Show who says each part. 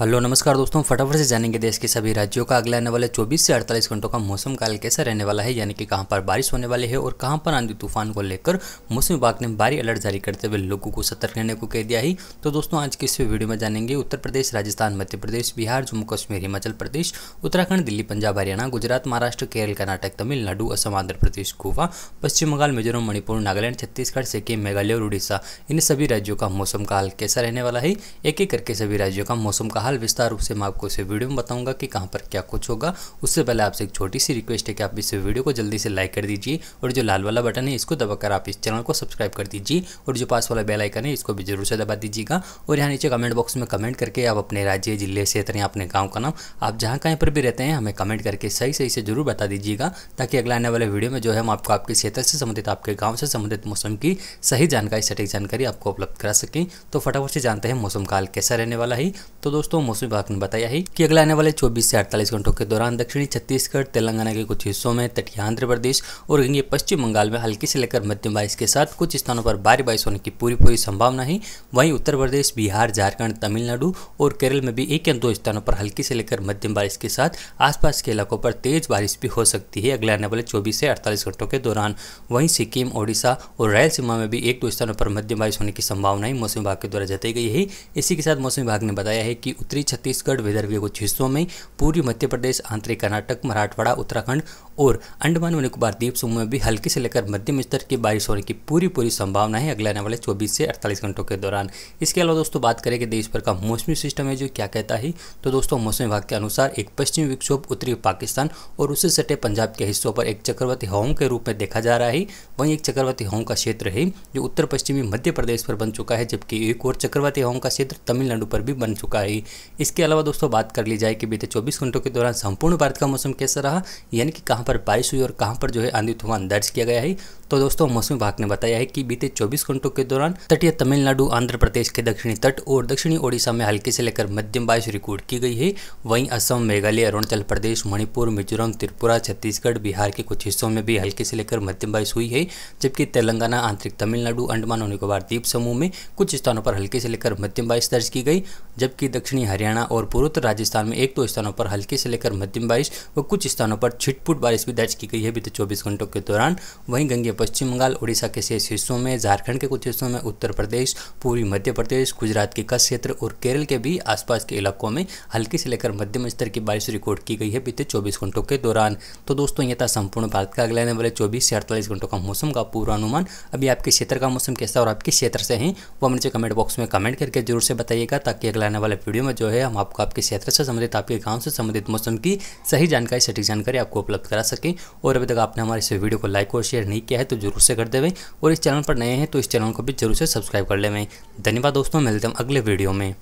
Speaker 1: hello नमस्कार दोस्तों फटाफट से जानेंगे देश के सभी राज्यों का अगले आने वाले 24 से 48 घंटों का मौसम काल कैसा रहने वाला है यानी कि कहां पर बारिश होने वाली है और कहां पर आंधी तूफान को लेकर मौसम विभाग ने भारी अलर्ट जारी करते हुए लोगों को सतर्क रहने को कह दिया है तो दोस्तों आज के इस वीडियो में जानेंगे उत्तर प्रदेश राजस्थान मध्य प्रदेश बिहार जम्मू कश्मीर हिमाचल प्रदेश उत्तराखंड दिल्ली पंजाब हरियाणा गुजरात महाराष्ट्र केरल कर्नाटक तमिलनाडु असम आंध्र प्रदेश गोवा पश्चिम बंगाल मिजोरम मणिपुर नागालैंड छत्तीसगढ़ सिक्किम मेघालय और उड़ीसा इन सभी राज्यों का मौसम काल कैसा रहने वाला है एक एक करके सभी राज्यों का मौसम कहा फिलहाल विस्तार रूप से मैं आपको इसे वीडियो में बताऊंगा कि कहाँ पर क्या कुछ होगा उससे पहले आपसे एक छोटी सी रिक्वेस्ट है कि आप इस वीडियो को जल्दी से लाइक कर दीजिए और जो लाल वाला बटन है इसको दबाकर आप इस चैनल को सब्सक्राइब कर दीजिए और जो पास वाला बेल आइकन है इसको भी जरूर से दबा दीजिएगा और यहाँ नीचे कमेंट बॉक्स में कमेंट करके आप अपने राज्य जिले क्षेत्र या अपने गाँव का नाम आप जहाँ कहीं पर भी रहते हैं हमें कमेंट करके सही सही से जरूर बता दीजिएगा ताकि अगला आने वाले वीडियो में जो है हम आपको आपके क्षेत्र से संबंधित आपके गाँव से संबंधित मौसम की सही जानकारी सटीक जानकारी आपको उपलब्ध करा सकें तो फटाफट से जानते हैं मौसम काल कैसा रहने वाला है तो दोस्तों दोस्तों मौसमी विभाग ने बताया है कि अगले आने वाले 24 से 48 घंटों के दौरान दक्षिणी छत्तीसगढ़ तेलंगाना के कुछ हिस्सों में तटीय आंध्र प्रदेश और गंगे पश्चिम बंगाल में हल्की से लेकर मध्यम बारिश के साथ कुछ स्थानों पर भारी बारिश होने की पूरी पूरी संभावना है वहीं उत्तर प्रदेश बिहार झारखंड तमिलनाडु और केरल में भी एक या दो स्थानों पर हल्की से लेकर मध्यम बारिश के साथ आसपास के इलाकों पर तेज बारिश भी हो सकती है अगले आने वाले चौबीस से अड़तालीस घंटों के दौरान वहीं सिक्किम ओडिशा और रायलसीमा में भी एक दो स्थानों पर मध्यम बारिश होने की संभावनाएं मौसम विभाग के द्वारा जताई गई है इसी के साथ मौसम विभाग ने बताया है कि उत्तरी छत्तीसगढ़ विदर्भ के कुछ हिस्सों में पूर्वी मध्य प्रदेश आंतरिक कर्नाटक मराठवाड़ा उत्तराखंड और अंडमान व निकोबार द्वीप समूह में भी हल्की से लेकर मध्यम स्तर की बारिश होने की पूरी पूरी संभावना है अगले आने वाले चौबीस से अड़तालीस घंटों के दौरान इसके अलावा दोस्तों बात करें कि देश भर का मौसमी सिस्टम है जो क्या कहता है तो दोस्तों मौसम विभाग के अनुसार एक पश्चिमी विक्षोभ उत्तरी पाकिस्तान और उससे सटे पंजाब के हिस्सों पर एक चक्रवर्ती हवाओं के रूप में देखा जा रहा है वहीं एक चक्रवर्ती हवाओं का क्षेत्र है जो उत्तर पश्चिमी मध्य प्रदेश पर बन चुका है जबकि एक और चक्रवर्ती हवाओं का क्षेत्र तमिलनाडु पर भी बन चुका है इसके अलावा दोस्तों बात कर ली जाए कि बीते चौबीस घंटों के दौरान संपूर्ण भारत का मौसम कैसा रहा यानी कि कहाँ पर बारिश हुई और कहाँ पर जो है आंधी तूफान दर्ज किया गया है तो दोस्तों मौसम विभाग ने बताया है कि बीते 24 घंटों के दौरान तटीय तमिलनाडु आंध्र प्रदेश के दक्षिणी तट और दक्षिणी ओडिशा में हल्की से लेकर मध्यम बारिश रिकॉर्ड की गई है वहीं असम मेघालय अरुणाचल प्रदेश मणिपुर मिजोरम त्रिपुरा छत्तीसगढ़ बिहार के कुछ हिस्सों में भी हल्के से लेकर मध्यम बारिश हुई है जबकि तेलंगाना आंतरिक तमिलनाडु अंडमान और निकोबार द्वीप समूह में कुछ स्थानों पर हल्के से लेकर मध्यम बारिश दर्ज की गई जबकि दक्षिणी हरियाणा और पूर्वोत्तर राजस्थान में एक दो स्थानों पर हल्के से लेकर मध्यम बारिश व कुछ स्थानों पर छिटपुट बारिश भी दर्ज की गई है बीते चौबीस घंटों के दौरान वहीं गंगे पश्चिम बंगाल उड़ीसा के शेष हिस्सों में झारखंड के कुछ हिस्सों में उत्तर प्रदेश पूर्वी मध्य प्रदेश गुजरात के कच्छ क्षेत्र और केरल के भी आसपास के इलाकों में हल्की से लेकर मध्यम स्तर की बारिश रिकॉर्ड की गई है बीते चौबीस घंटों के दौरान तो दोस्तों यह था संपूर्ण भारत का अगले आने वाले चौबीस से अड़तालीस घंटों का मौसम का पूर्वानुमान अभी आपके क्षेत्र का मौसम कैसा और आपके क्षेत्र से हैं वो नीचे कमेंट बॉक्स में कमेंट करके जरूर से बताइएगा ताकि अगले आने वाले वीडियो में जो है हम आपको आपके क्षेत्र से संबंधित आपके गाँव से संबंधित मौसम की सही जानकारी सटीक जानकारी आपको उपलब्ध करा सकें और अभी तक आपने हमारे इस वीडियो को लाइक और शेयर नहीं किया है तो जरूर से कर दे भाई और इस चैनल पर नए हैं तो इस चैनल को भी जरूर से सब्सक्राइब कर ले भाई धन्यवाद दोस्तों मिलते हैं अगले वीडियो में